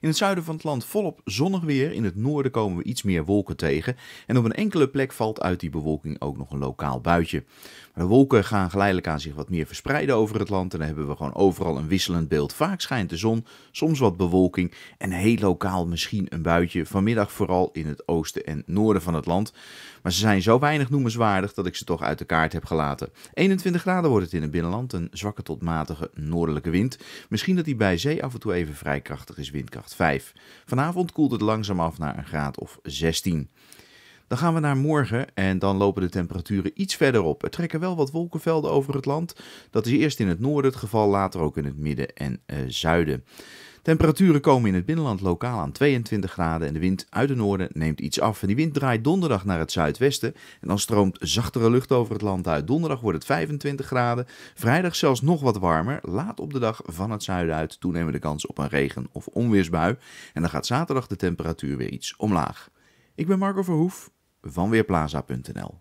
In het zuiden van het land volop zonnig weer. In het noorden komen we iets meer wolken tegen. En op een enkele plek valt uit die bewolking ook nog een lokaal buitje. Maar de wolken gaan geleidelijk aan zich wat meer verspreiden over het land. En dan hebben we gewoon overal een wisselend beeld. Vaak schijnt de zon, soms wat bewolking. En heel lokaal misschien een buitje. Vanmiddag vooral in het oosten en noorden van het land. Maar ze zijn zo weinig noemenswaardig dat ik ze toch uit de kaart heb gelaten. 21 graden wordt het in het binnenland. Een zwakke tot matige noordelijke wind. Misschien dat die bij zee af en toe even vrij krachtig is wind 5. Vanavond koelt het langzaam af naar een graad of 16. Dan gaan we naar morgen en dan lopen de temperaturen iets verder op. Er trekken wel wat wolkenvelden over het land. Dat is eerst in het noorden het geval, later ook in het midden en eh, zuiden. Temperaturen komen in het binnenland lokaal aan 22 graden en de wind uit het noorden neemt iets af. En die wind draait donderdag naar het zuidwesten en dan stroomt zachtere lucht over het land uit. Donderdag wordt het 25 graden, vrijdag zelfs nog wat warmer. Laat op de dag van het zuiden uit toenemen de kans op een regen- of onweersbui. En dan gaat zaterdag de temperatuur weer iets omlaag. Ik ben Marco Verhoef van Weerplaza.nl